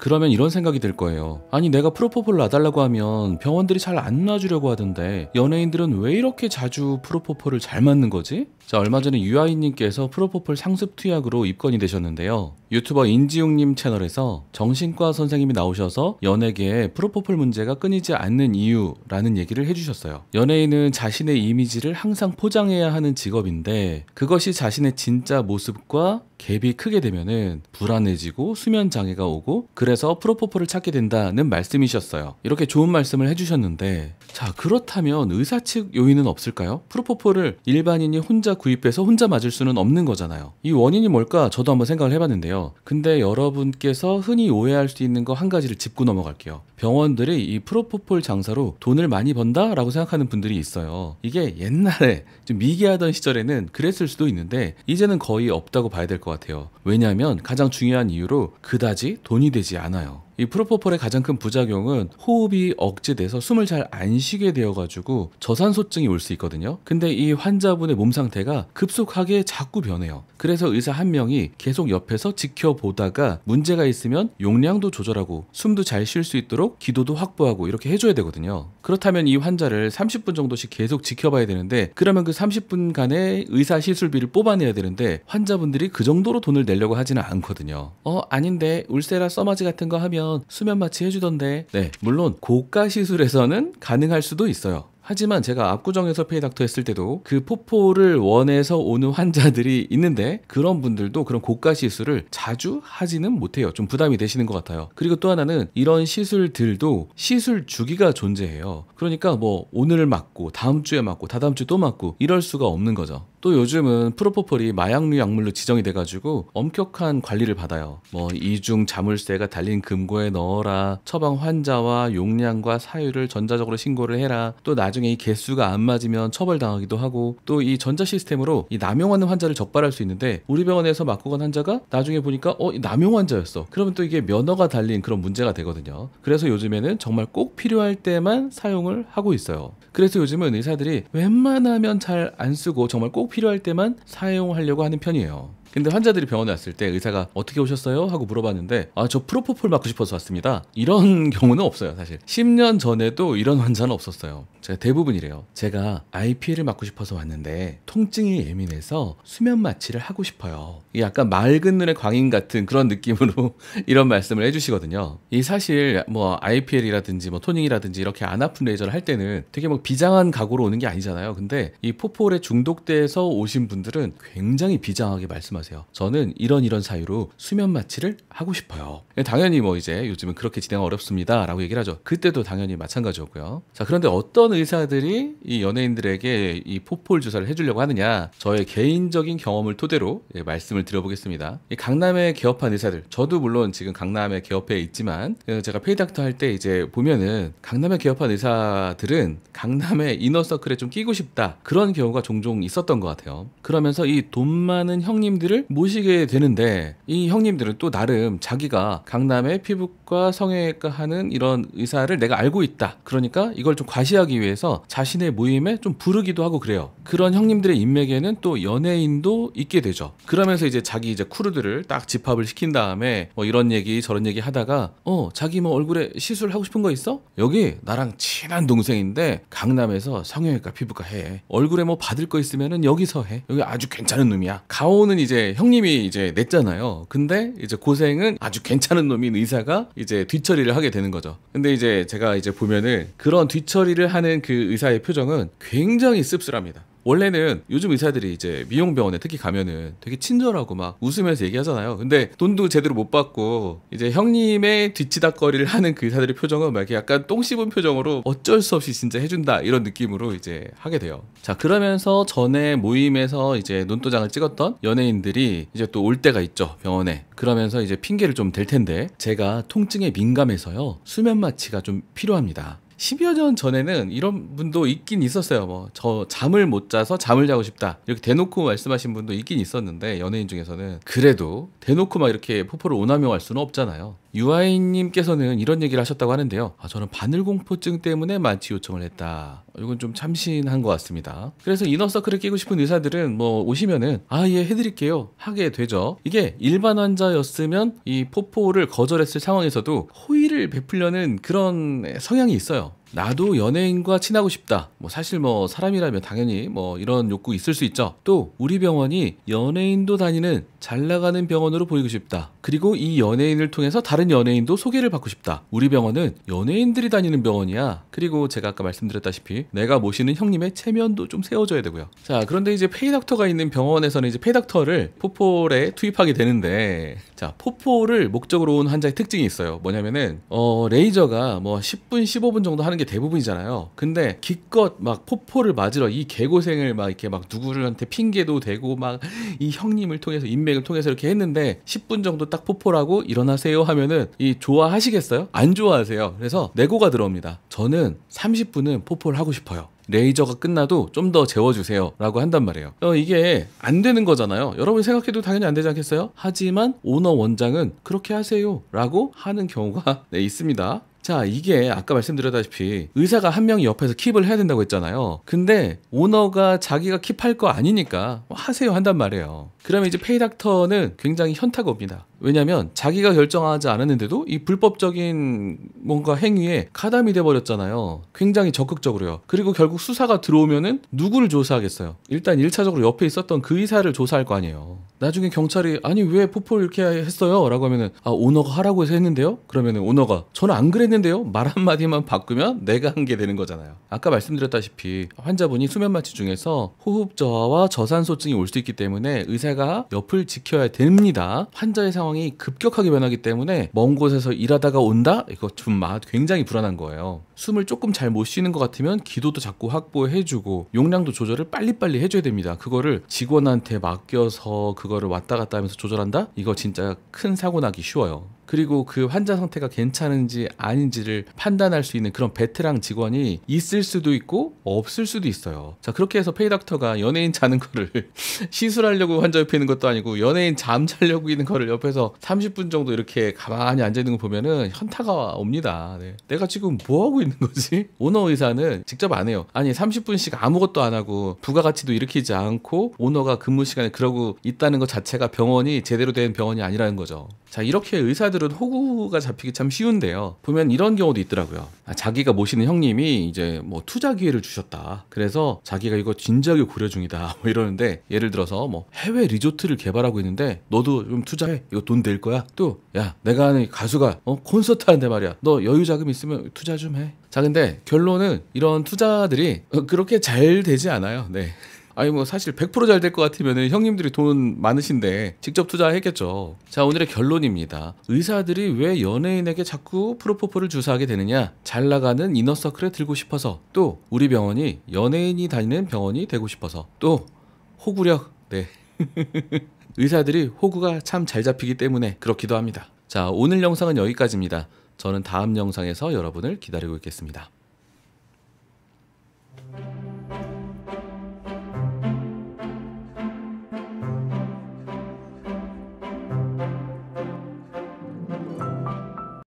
그러면 이런 생각이 들 거예요. 아니 내가 프로포폴 놔달라고 하면 병원들이 잘 안 놔주려고 하던데 연예인들은 왜 이렇게 자주 프로포폴을 잘 맞는 거지? 자 얼마 전에 유아인님께서 프로포폴 상습 투약으로 입건이 되셨는데요. 유튜버 인지용님 채널에서 정신과 선생님이 나오셔서 연예계에 프로포폴 문제가 끊이지 않는 이유라는 얘기를 해주셨어요. 연예인은 자신의 이미지를 항상 포장해야 하는 직업인데 그것이 자신의 진짜 모습과 갭이 크게 되면은 불안해지고 수면 장애가 오고 그래서 프로포폴을 찾게 된다는 말씀이셨어요. 이렇게 좋은 말씀을 해주셨는데 자 그렇다면 의사 측 요인은 없을까요? 프로포폴을 일반인이 혼자 구입해서 혼자 맞을 수는 없는 거잖아요. 이 원인이 뭘까 저도 한번 생각을 해봤는데요. 근데 여러분께서 흔히 오해할 수 있는 거 한 가지를 짚고 넘어갈게요. 병원들이 이 프로포폴 장사로 돈을 많이 번다라고 생각하는 분들이 있어요. 이게 옛날에 좀 미개하던 시절에는 그랬을 수도 있는데 이제는 거의 없다고 봐야 될 것 같아요. 왜냐하면 가장 중요한 이유로 그다지 돈이 되지 않아요. 이 프로포폴의 가장 큰 부작용은 호흡이 억제돼서 숨을 잘 안 쉬게 되어가지고 저산소증이 올 수 있거든요. 근데 이 환자분의 몸 상태가 급속하게 자꾸 변해요. 그래서 의사 한 명이 계속 옆에서 지켜보다가 문제가 있으면 용량도 조절하고 숨도 잘 쉴 수 있도록 기도도 확보하고 이렇게 해줘야 되거든요. 그렇다면 이 환자를 30분 정도씩 계속 지켜봐야 되는데 그러면 그 30분간의 의사 시술비를 뽑아내야 되는데 환자분들이 그 정도로 돈을 내려고 하지는 않거든요. 어 아닌데 울세라 써마지 같은 거 하면 하면 수면 마취 해주던데. 네, 물론 고가 시술에서는 가능할 수도 있어요. 하지만 제가 압구정에서 페이닥터 했을 때도 그 포포를 원해서 오는 환자들이 있는데 그런 분들도 그런 고가 시술을 자주 하지는 못해요. 좀 부담이 되시는 것 같아요. 그리고 또 하나는 이런 시술들도 시술 주기가 존재해요. 그러니까 뭐 오늘 을 맞고 다음 주에 맞고 다다음 주 또 맞고 이럴 수가 없는 거죠. 또 요즘은 프로포폴이 마약류 약물로 지정이 돼가지고 엄격한 관리를 받아요. 뭐 이중 자물쇠가 달린 금고에 넣어라, 처방 환자와 용량과 사유를 전자적으로 신고를 해라. 또 나중에 이 개수가 안 맞으면 처벌당하기도 하고 또 이 전자 시스템으로 이 남용하는 환자를 적발할 수 있는데 우리 병원에서 맡고 간 환자가 나중에 보니까 어 남용 환자였어. 그러면 또 이게 면허가 달린 그런 문제가 되거든요. 그래서 요즘에는 정말 꼭 필요할 때만 사용을 하고 있어요. 그래서 요즘은 의사들이 웬만하면 잘 안 쓰고 정말 꼭 필요할 때만 사용하려고 하는 편이에요. 근데 환자들이 병원에 왔을 때 의사가 어떻게 오셨어요? 하고 물어봤는데 아 저 프로포폴 맞고 싶어서 왔습니다. 이런 경우는 없어요 사실. 10년 전에도 이런 환자는 없었어요. 제가 대부분이래요. 제가 IPL을 맞고 싶어서 왔는데 통증이 예민해서 수면 마취를 하고 싶어요. 약간 맑은 눈의 광인 같은 그런 느낌으로 이런 말씀을 해주시거든요. 이 사실 뭐 IPL이라든지 뭐 토닝이라든지 이렇게 안 아픈 레이저를 할 때는 되게 뭐 비장한 각오로 오는 게 아니잖아요. 근데 이 포폴에 중독돼서 오신 분들은 굉장히 비장하게 말씀하세요. 말세요 저는 이런 이런 사유로 수면 마취를 하고 싶어요. 예, 당연히 뭐 이제 요즘은 그렇게 진행 어렵습니다. 라고 얘기를 하죠. 그때도 당연히 마찬가지였고요. 자, 그런데 어떤 의사들이 이 연예인들에게 이 포폴 주사를 해주려고 하느냐. 저의 개인적인 경험을 토대로 예, 말씀을 드려보겠습니다. 이 강남에 개업한 의사들, 저도 물론 지금 강남에 개업해 있지만 어, 제가 페이닥터 할 때 이제 보면은 강남에 개업한 의사들은 강남의 이너서클에 좀 끼고 싶다. 그런 경우가 종종 있었던 것 같아요. 그러면서 이 돈 많은 형님들 형님들을 모시게 되는데 이 형님들은 또 나름 자기가 강남의 피부과 성형외과 하는 이런 의사를 내가 알고 있다. 그러니까 이걸 좀 과시하기 위해서 자신의 모임에 좀 부르기도 하고 그래요. 그런 형님들의 인맥에는 또 연예인도 있게 되죠. 그러면서 이제 자기 이제 크루들을 딱 집합을 시킨 다음에 뭐 이런 얘기 저런 얘기 하다가 어 자기 뭐 얼굴에 시술 하고 싶은 거 있어? 여기 나랑 친한 동생인데 강남에서 성형외과 피부과 해. 얼굴에 뭐 받을 거 있으면은 여기서 해. 여기 아주 괜찮은 놈이야. 가오는 이제 형님이 이제 냈잖아요. 근데 이제 고생은 아주 괜찮은 놈인 의사가 이제 뒤처리를 하게 되는 거죠. 근데 이제 제가 이제 보면은 그런 뒤처리를 하는 그 의사의 표정은 굉장히 씁쓸합니다. 원래는 요즘 의사들이 이제 미용병원에 특히 가면은 되게 친절하고 막 웃으면서 얘기하잖아요. 근데 돈도 제대로 못 받고 이제 형님의 뒤치다거리를 하는 그 의사들의 표정은 막 약간 똥 씹은 표정으로 어쩔 수 없이 진짜 해준다 이런 느낌으로 이제 하게 돼요. 자 그러면서 전에 모임에서 이제 눈도장을 찍었던 연예인들이 이제 또 올 때가 있죠 병원에. 그러면서 이제 핑계를 좀 댈 텐데 제가 통증에 민감해서요 수면 마취가 좀 필요합니다. 10여 년 전에는 이런 분도 있긴 있었어요. 뭐, 저 잠을 못 자서 잠을 자고 싶다. 이렇게 대놓고 말씀하신 분도 있긴 있었는데, 연예인 중에서는. 그래도 대놓고 막 이렇게 포포를 오남용할 수는 없잖아요. 유아인님께서는 이런 얘기를 하셨다고 하는데요. 아, 저는 바늘공포증 때문에 만취 요청을 했다. 이건 좀 참신한 것 같습니다. 그래서 이너서클을 끼고 싶은 의사들은 뭐 오시면은 아, 예, 해드릴게요. 하게 되죠. 이게 일반 환자였으면 이 포포를 거절했을 상황에서도 호의를 베풀려는 그런 성향이 있어요. 나도 연예인과 친하고 싶다. 뭐 사실 뭐 사람이라면 당연히 뭐 이런 욕구 있을 수 있죠. 또 우리 병원이 연예인도 다니는 잘 나가는 병원으로 보이고 싶다. 그리고 이 연예인을 통해서 다른 연예인도 소개를 받고 싶다. 우리 병원은 연예인들이 다니는 병원이야. 그리고 제가 아까 말씀드렸다시피 내가 모시는 형님의 체면도 좀 세워줘야 되고요. 자, 그런데 이제 페이닥터가 있는 병원에서는 이제 페이닥터를 포폴에 투입하게 되는데 자, 포포를 목적으로 온 환자의 특징이 있어요. 뭐냐면은 어, 레이저가 뭐 10분, 15분 정도 하는 게 대부분이잖아요. 근데 기껏 막 포포를 맞으러 이 개고생을 막 이렇게 막 누구한테 핑계도 대고막 이 형님을 통해서 인맥을 통해서 이렇게 했는데 10분 정도 딱 포포라고 일어나세요 하면은 이 좋아하시겠어요? 안 좋아하세요. 그래서 내고가 들어옵니다. 저는 30분은 포포를 하고 싶어요. 레이저가 끝나도 좀 더 재워주세요. 라고 한단 말이에요. 어, 이게 안 되는 거잖아요. 여러분이 생각해도 당연히 안 되지 않겠어요? 하지만 오너 원장은 그렇게 하세요. 라고 하는 경우가 네, 있습니다. 자, 이게 아까 말씀드렸다시피 의사가 한 명이 옆에서 킵을 해야 된다고 했잖아요. 근데 오너가 자기가 킵할 거 아니니까 뭐 하세요 한단 말이에요. 그러면 이제 페이닥터는 굉장히 현타가 옵니다. 왜냐면 자기가 결정하지 않았는데도 이 불법적인 뭔가 행위에 가담이 돼버렸잖아요. 굉장히 적극적으로요. 그리고 결국 수사가 들어오면은 누구를 조사하겠어요? 일단 1차적으로 옆에 있었던 그 의사를 조사할 거 아니에요. 나중에 경찰이 아니 왜 포포를 이렇게 했어요? 라고 하면은 아 오너가 하라고 해서 했는데요? 그러면은 오너가 저는 안 그랬는데 했는데요. 말 한마디만 바꾸면 내가 한 게 되는 거잖아요. 아까 말씀드렸다시피 환자분이 수면 마취 중에서 호흡 저하와 저산소증이 올 수 있기 때문에 의사가 옆을 지켜야 됩니다. 환자의 상황이 급격하게 변하기 때문에 먼 곳에서 일하다가 온다? 이거 좀 굉장히 불안한 거예요. 숨을 조금 잘 못 쉬는 것 같으면 기도도 자꾸 확보해주고 용량도 조절을 빨리빨리 해줘야 됩니다. 그거를 직원한테 맡겨서 그거를 왔다 갔다 하면서 조절한다? 이거 진짜 큰 사고 나기 쉬워요. 그리고 그 환자 상태가 괜찮은지 아닌지를 판단할 수 있는 그런 베테랑 직원이 있을 수도 있고 없을 수도 있어요. 자 그렇게 해서 페이닥터가 연예인 자는 거를 시술하려고 환자 옆에 있는 것도 아니고 연예인 잠 자려고 있는 거를 옆에서 30분 정도 이렇게 가만히 앉아 있는 거 보면은 현타가 옵니다. 네. 내가 지금 뭐 하고 있는 거지? 오너 의사는 직접 안 해요. 아니 30분씩 아무것도 안 하고 부가가치도 일으키지 않고 오너가 근무 시간에 그러고 있다는 것 자체가 병원이 제대로 된 병원이 아니라는 거죠. 자, 이렇게 의사들은 호구가 잡히기 참 쉬운데요. 보면 이런 경우도 있더라고요. 아, 자기가 모시는 형님이 이제 뭐 투자 기회를 주셨다. 그래서 자기가 이거 진지하게 고려 중이다. 뭐 이러는데 예를 들어서 뭐 해외 리조트를 개발하고 있는데 너도 좀 투자해. 이거 돈 될 거야. 또 야, 내가 아는 가수가 어, 콘서트 하는데 말이야. 너 여유 자금 있으면 투자 좀 해. 자, 근데 결론은 이런 투자들이 어, 그렇게 잘 되지 않아요. 네. 아니 뭐 사실 100%잘 될 것 같으면 형님들이 돈 많으신데 직접 투자했겠죠. 자 오늘의 결론입니다. 의사들이 왜 연예인에게 자꾸 프로포폴을 주사하게 되느냐? 잘 나가는 이너서클에 들고 싶어서 또 우리 병원이 연예인이 다니는 병원이 되고 싶어서 또 호구력 네. 의사들이 호구가 참 잘 잡히기 때문에 그렇기도 합니다. 자 오늘 영상은 여기까지입니다. 저는 다음 영상에서 여러분을 기다리고 있겠습니다.